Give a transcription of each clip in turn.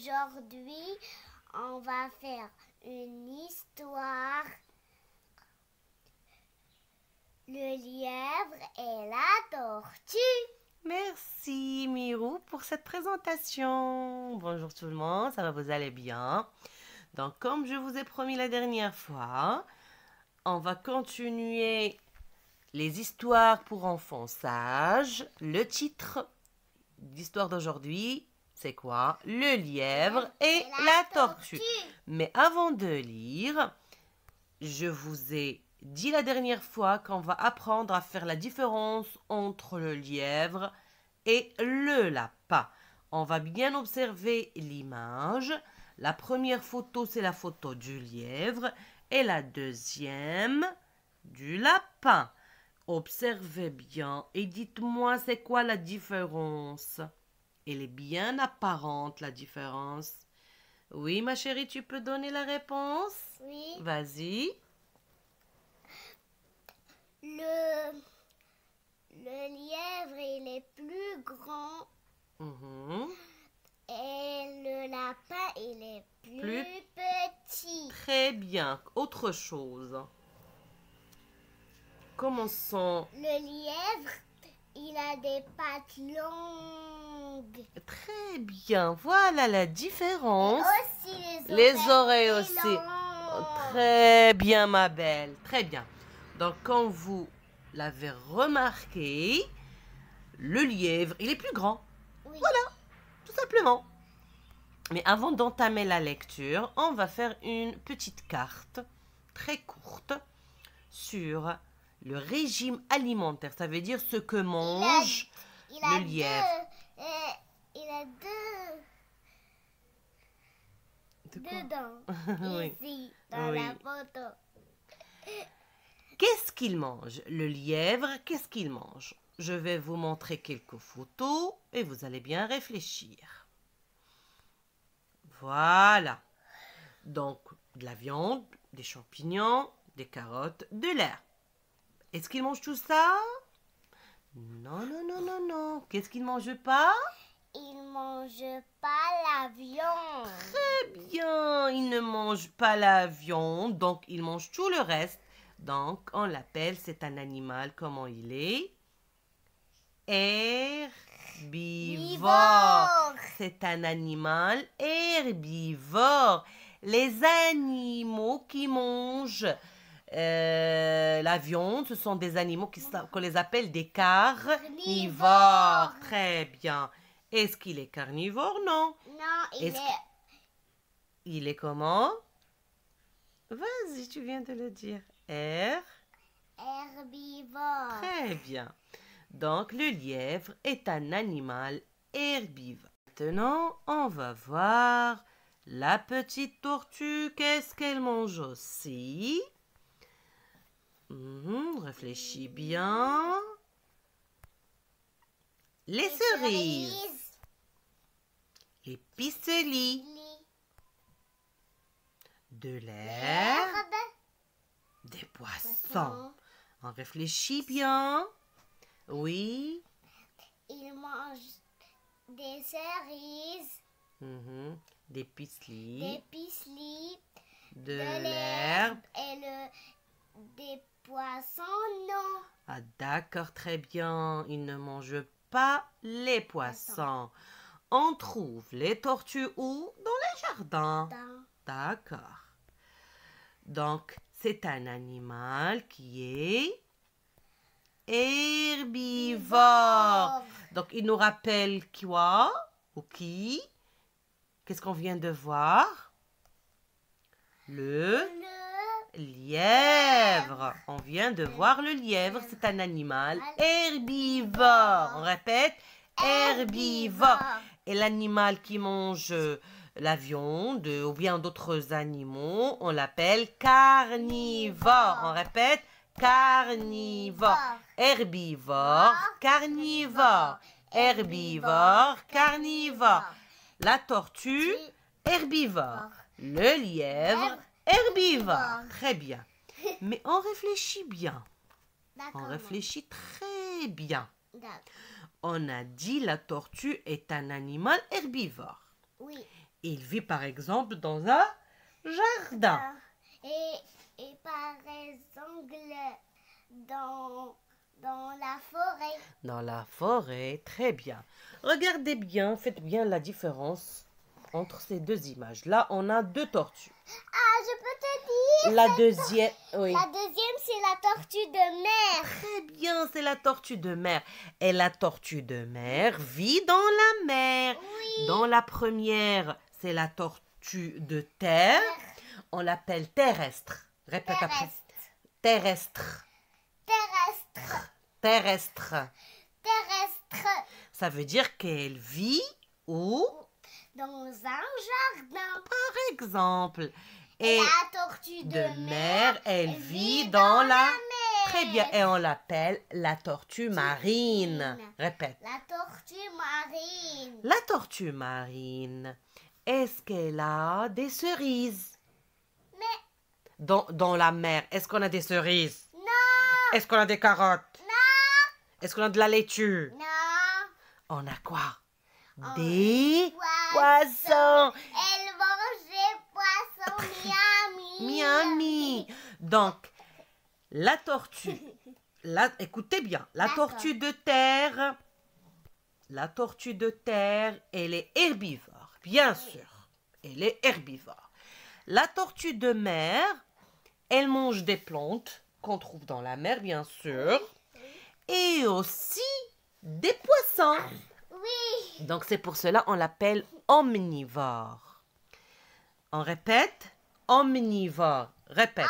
Aujourd'hui, on va faire une histoire. Le lièvre et la tortue. Merci Mirou pour cette présentation. Bonjour tout le monde, ça va vous aller bien Donc comme je vous ai promis la dernière fois, on va continuer les histoires pour enfants sages. Le titre d'histoire d'aujourd'hui, c'est quoi Le lièvre et la tortue. Mais avant de lire, je vous ai dit la dernière fois qu'on va apprendre à faire la différence entre le lièvre et le lapin. On va bien observer l'image. La première photo, c'est la photo du lièvre et la deuxième du lapin. Observez bien et dites-moi c'est quoi la différence. Elle est bien apparente, la différence. Oui, ma chérie, tu peux donner la réponse Oui. Vas-y. Le, le lièvre, il est plus grand. Mhm. Et le lapin, il est plus, plus petit. Très bien. Autre chose. Commençons. Le lièvre, il a des pattes longues. Très bien, voilà la différence. les oreilles. aussi. très bien, ma belle, très bien. Donc, quand vous l'avez remarqué, le lièvre, il est plus grand. Voilà, tout simplement. Mais avant d'entamer la lecture, on va faire une petite carte très courte sur le régime alimentaire. Ça veut dire ce que mange le lièvre. Eh, il a deux. dents. dans la photo. Qu'est-ce qu'il mange Le lièvre, qu'est-ce qu'il mange Je vais vous montrer quelques photos et vous allez bien réfléchir. Voilà. Donc, de la viande, des champignons, des carottes, de l'air. Est-ce qu'il mange tout ça non, non, non, non, non. Qu'est-ce qu'il ne mange pas Il ne mange pas la viande. Très bien. Il ne mange pas la viande, donc il mange tout le reste. Donc, on l'appelle, c'est un animal, comment il est Herbivore. C'est un animal herbivore. Les animaux qui mangent euh, la viande, ce sont des animaux qu'on les appelle des carnivores. Très bien. Est-ce qu'il est carnivore Non. Non, il est... est... Il est comment Vas-y, tu viens de le dire. R. Herbivore. Très bien. Donc, le lièvre est un animal herbivore. Maintenant, on va voir la petite tortue. Qu'est-ce qu'elle mange aussi Mhm, réfléchis bien. Les, cerises. Les De l'herbe. Des poissons. On réfléchit bien. Oui. Il mange des cerises. Mhm, des pistolis Des De, l'herbe. Et le, poissons, non. Ah, d'accord, très bien. Il ne mange pas les poissons. On trouve les tortues où Dans les jardins. D'accord. Donc, c'est un animal qui est herbivore. Donc, il nous rappelle quoi ou qui Qu'est-ce qu'on vient de voir Le lièvre. On vient de voir le lièvre, c'est un animal herbivore. On répète, herbivore. Et l'animal qui mange euh, la viande euh, ou bien d'autres animaux, on l'appelle carnivore. On répète, carnivore. Herbivore, carnivore. Herbivore, carnivore. La tortue, herbivore. Le lièvre, Herbivore. Très bien. Mais on réfléchit bien. On réfléchit très bien. On a dit la tortue est un animal herbivore. Oui. Il vit par exemple dans un jardin. Et, par exemple dans, dans la forêt. Dans la forêt, très bien. Regardez bien, faites bien la différence entre ces deux images. Là, on a deux tortues. Ah, je peux te dire. La deuxième, oui. La deuxième, c'est la tortue de mer. Très bien, c'est la tortue de mer. Et la tortue de mer vit dans la mer. Oui. Dans la première, c'est la tortue de terre. On l'appelle terrestre. Répète terrestre. après. Terrestre. Terrestre. Terrestre. Terrestre. Ça veut dire qu'elle vit où dans un jardin. Par exemple. Et, la tortue de, mer, elle vit dans, la, mer. Très bien, et on l'appelle la tortue marine. Répète. La tortue marine. La tortue marine. Est-ce qu'elle a des cerises Mais. Dans, la mer, est-ce qu'on a des cerises Non. Est-ce qu'on a des carottes Non. Est-ce qu'on a de la laitue Non. On a quoi Des poisson. Elle mange des poissons, miami. miami. Donc, la tortue. La, écoutez bien, la tortue de terre. La tortue de terre, elle est herbivore, bien sûr. Elle est herbivore. La tortue de mer, elle mange des plantes qu'on trouve dans la mer, bien sûr. Et aussi des poissons. Ah, donc c'est pour cela on l'appelle omnivore. On répète omnivore. Répète.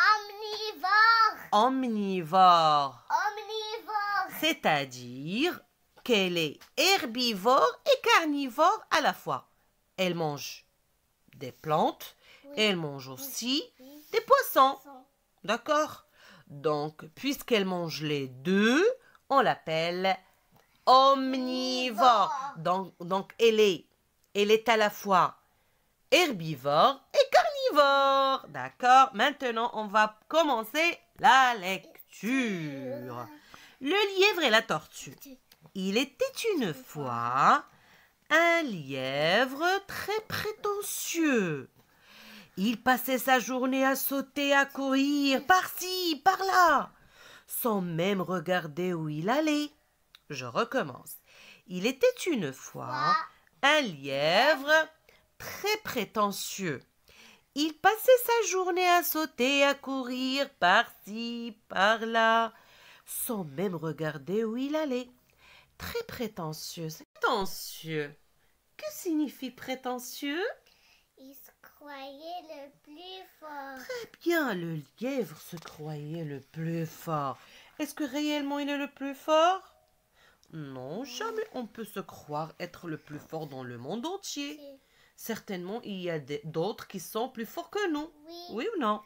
Omnivore. Omnivore. Omnivore. C'est-à-dire qu'elle est herbivore et carnivore à la fois. Elle mange des plantes, et elle mange aussi des poissons. D'accord Donc, puisqu'elle mange les deux, on l'appelle omnivore. Donc, donc elle, est, elle est à la fois herbivore et carnivore. D'accord Maintenant, on va commencer la lecture. Le lièvre et la tortue. Il était une fois un lièvre très prétentieux. Il passait sa journée à sauter, à courir, par-ci, par-là, sans même regarder où il allait. Je recommence. Il était une fois un lièvre très prétentieux. Il passait sa journée à sauter, à courir par-ci, par-là, sans même regarder où il allait. Très prétentieux. Prétentieux. Que signifie prétentieux Il se croyait le plus fort. Très bien, le lièvre se croyait le plus fort. Est-ce que réellement il est le plus fort non, jamais on peut se croire être le plus fort dans le monde entier. Certainement, il y a d'autres qui sont plus forts que nous. Oui. ou non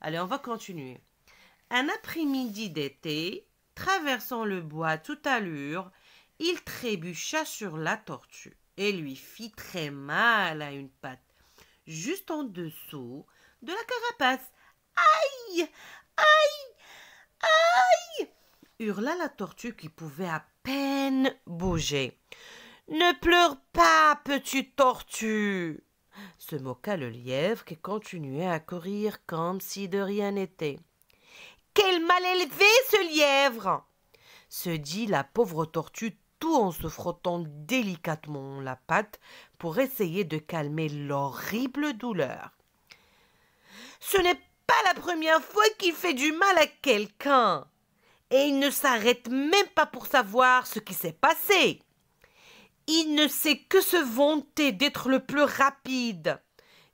Allez, on va continuer. Un après-midi d'été, traversant le bois à toute allure, il trébucha sur la tortue et lui fit très mal à une patte, juste en dessous de la carapace. Aïe hurla la tortue qui pouvait à peine bouger. Ne pleure pas, petite tortue se moqua le lièvre qui continuait à courir comme si de rien n'était. Quel mal élevé ce lièvre se dit la pauvre tortue tout en se frottant délicatement la patte pour essayer de calmer l'horrible douleur. Ce n'est pas la première fois qu'il fait du mal à quelqu'un et il ne s'arrête même pas pour savoir ce qui s'est passé. Il ne sait que se vanter d'être le plus rapide,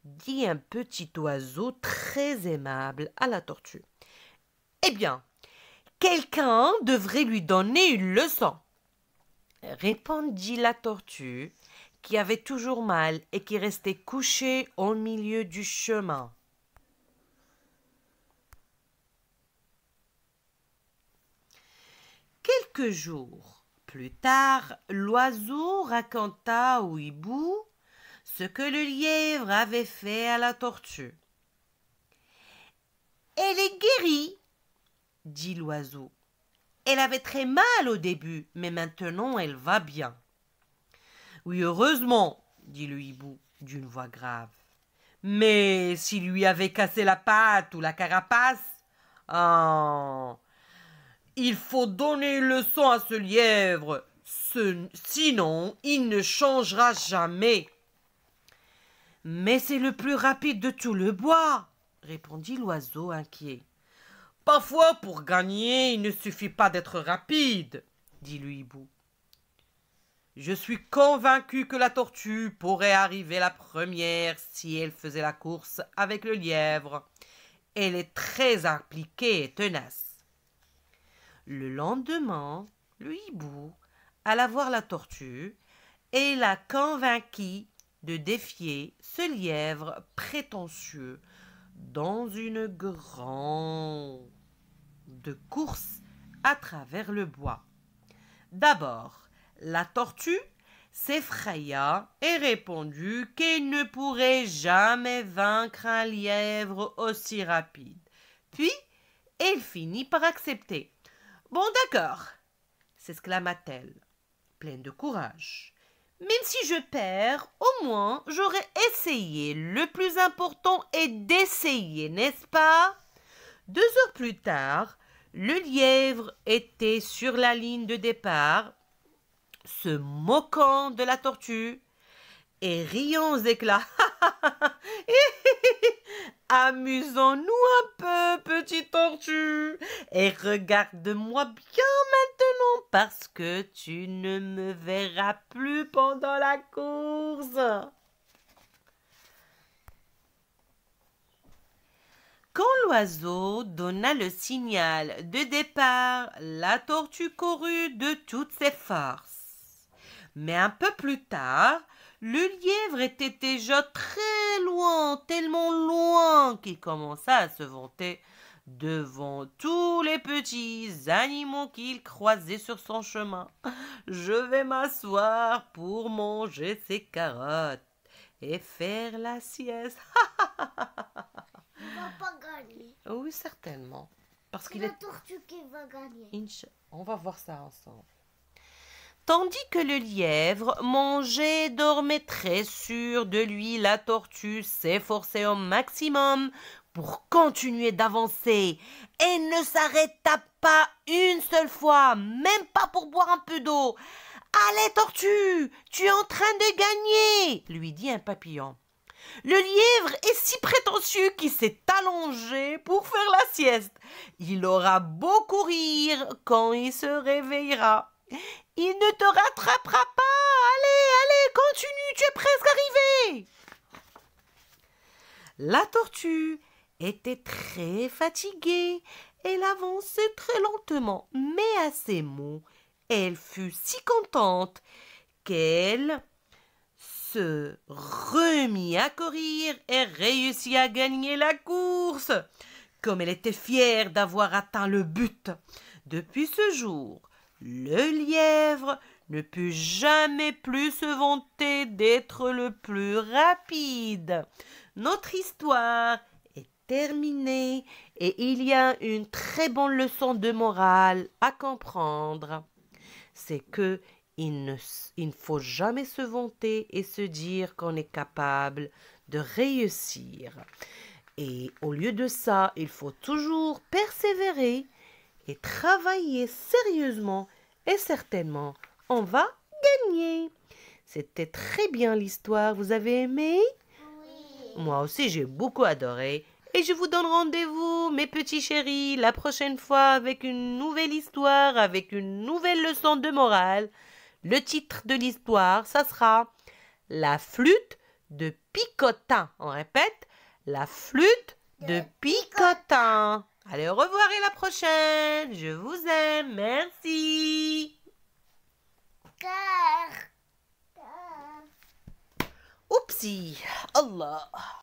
dit un petit oiseau très aimable à la tortue. Eh bien, quelqu'un devrait lui donner une leçon, répondit la tortue, qui avait toujours mal et qui restait couchée au milieu du chemin. Quelques jours plus tard, l'oiseau raconta au hibou ce que le lièvre avait fait à la tortue. Elle est guérie, dit l'oiseau. Elle avait très mal au début, mais maintenant elle va bien. Oui, heureusement, dit le hibou d'une voix grave. Mais s'il lui avait cassé la patte ou la carapace, hein, il faut donner une leçon à ce lièvre, sinon il ne changera jamais. Mais c'est le plus rapide de tout le bois, répondit l'oiseau inquiet. Parfois, pour gagner, il ne suffit pas d'être rapide, dit le hibou. Je suis convaincu que la tortue pourrait arriver la première si elle faisait la course avec le lièvre. Elle est très impliquée et tenace. Le lendemain, le hibou alla voir la tortue et la convainquit de défier ce lièvre prétentieux dans une grande course à travers le bois. D'abord, la tortue s'effraya et répondit qu'elle ne pourrait jamais vaincre un lièvre aussi rapide. Puis, elle finit par accepter. Bon, d'accord, s'exclama-t-elle, pleine de courage. Même si je perds, au moins j'aurai essayé. Le plus important est d'essayer, n'est-ce pas Deux heures plus tard, le lièvre était sur la ligne de départ, se moquant de la tortue et riant aux éclats. Amusons-nous un peu, petite tortue, et regarde-moi bien maintenant parce que tu ne me verras plus pendant la course. Quand l'oiseau donna le signal de départ, la tortue courut de toutes ses forces. Mais un peu plus tard, le lièvre était déjà très loin, tellement loin qu'il commença à se vanter devant tous les petits animaux qu'il croisait sur son chemin. Je vais m'asseoir pour manger ces carottes et faire la sieste. Il va pas gagner. Oui, certainement. Parce qu'il la tortue qui va gagner. On va voir ça ensemble tandis que le lièvre mangeait, dormait très sûr de lui, la tortue s'efforçait au maximum pour continuer d'avancer et ne s'arrêta pas une seule fois, même pas pour boire un peu d'eau. Allez, tortue, tu es en train de gagner, lui dit un papillon. Le lièvre est si prétentieux qu'il s'est allongé pour faire la sieste. Il aura beau courir quand il se réveillera. Il ne te rattrapera pas. Allez, allez, continue, tu es presque arrivé. La tortue était très fatiguée. Elle avançait très lentement, mais à ces mots, elle fut si contente qu'elle se remit à courir et réussit à gagner la course. Comme elle était fière d'avoir atteint le but. Depuis ce jour, le lièvre ne put jamais plus se vanter d'être le plus rapide. Notre histoire est terminée et il y a une très bonne leçon de morale à comprendre. C'est que il ne, faut jamais se vanter et se dire qu'on est capable de réussir. Et au lieu de ça, il faut toujours persévérer et travailler sérieusement et certainement on va gagner. C'était très bien l'histoire, vous avez aimé Moi aussi j'ai beaucoup adoré. Et je vous donne rendez-vous, mes petits chéris, la prochaine fois avec une nouvelle histoire, avec une nouvelle leçon de morale. Le titre de l'histoire, ça sera La flûte de Picotin. On répète, la flûte de Picotin. Allez, au revoir et la prochaine. Je vous aime. Merci. Oupsie. Allah.